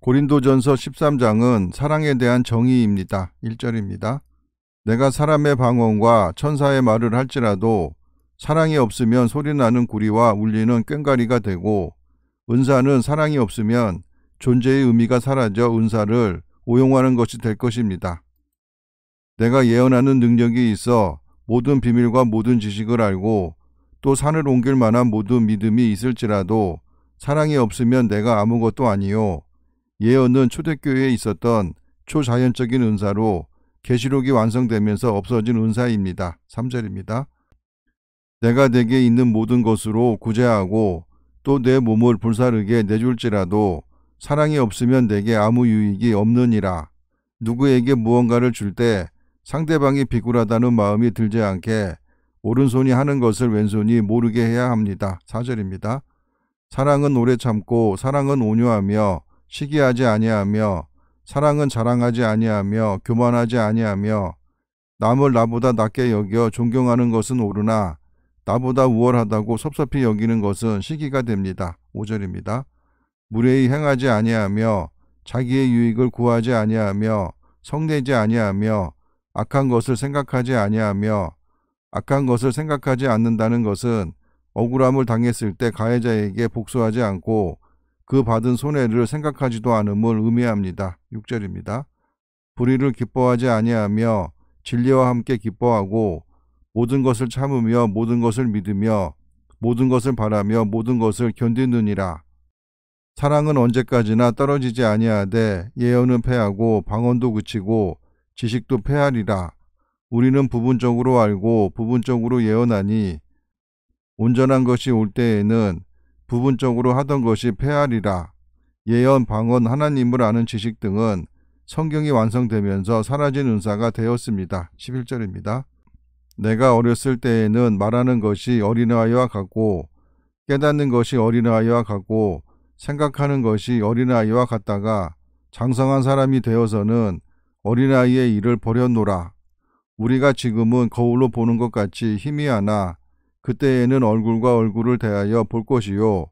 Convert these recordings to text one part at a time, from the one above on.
고린도전서 13장은 사랑에 대한 정의입니다. 1절입니다. 내가 사람의 방언과 천사의 말을 할지라도 사랑이 없으면 소리나는 구리와 울리는 꽹가리가 되고 은사는 사랑이 없으면 존재의 의미가 사라져 은사를 오용하는 것이 될 것입니다. 내가 예언하는 능력이 있어 모든 비밀과 모든 지식을 알고 또 산을 옮길 만한 모든 믿음이 있을지라도 사랑이 없으면 내가 아무것도 아니요 예언은 초대교회에 있었던 초자연적인 은사로 계시록이 완성되면서 없어진 은사입니다. 3절입니다. 내가 내게 있는 모든 것으로 구제하고 또 내 몸을 불사르게 내줄지라도 사랑이 없으면 내게 아무 유익이 없느니라. 누구에게 무언가를 줄 때 상대방이 비굴하다는 마음이 들지 않게 오른손이 하는 것을 왼손이 모르게 해야 합니다. 4절입니다. 사랑은 오래 참고 사랑은 온유하며 시기하지 아니하며 사랑은 자랑하지 아니하며 교만하지 아니하며 남을 나보다 낮게 여겨 존경하는 것은 옳으나 나보다 우월하다고 섭섭히 여기는 것은 시기가 됩니다. 5절입니다. 무례히 행하지 아니하며 자기의 유익을 구하지 아니하며 성내지 아니하며 악한 것을 생각하지 아니하며 악한 것을 생각하지 않는다는 것은 억울함을 당했을 때 가해자에게 복수하지 않고 그 받은 손해를 생각하지도 않음을 의미합니다. 6절입니다. 불의를 기뻐하지 아니하며 진리와 함께 기뻐하고 모든 것을 참으며 모든 것을 믿으며 모든 것을 바라며 모든 것을 견디느니라. 사랑은 언제까지나 떨어지지 아니하되 예언은 패하고 방언도 그치고 지식도 패하리라. 우리는 부분적으로 알고 부분적으로 예언하니 온전한 것이 올 때에는 부분적으로 하던 것이 폐하리라. 예언, 방언, 하나님을 아는 지식 등은 성경이 완성되면서 사라진 은사가 되었습니다. 11절입니다. 내가 어렸을 때에는 말하는 것이 어린아이와 같고 깨닫는 것이 어린아이와 같고 생각하는 것이 어린아이와 같다가 장성한 사람이 되어서는 어린아이의 일을 버렸노라. 우리가 지금은 거울로 보는 것 같이 희미하나 그때에는 얼굴과 얼굴을 대하여 볼 것이요.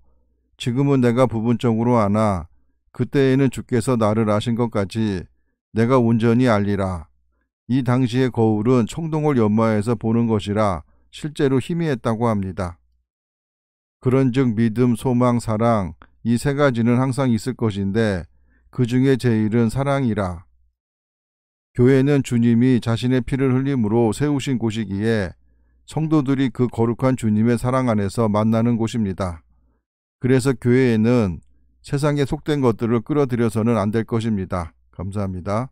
지금은 내가 부분적으로 아나 그때에는 주께서 나를 아신 것까지 내가 온전히 알리라. 이 당시의 거울은 청동을 연마해서 보는 것이라 실제로 희미했다고 합니다. 그런즉 믿음, 소망, 사랑 이 세 가지는 항상 있을 것인데 그 중에 제일은 사랑이라. 교회는 주님이 자신의 피를 흘림으로 세우신 곳이기에 성도들이 그 거룩한 주님의 사랑 안에서 만나는 곳입니다. 그래서 교회에는 세상에 속된 것들을 끌어들여서는 안 될 것입니다. 감사합니다.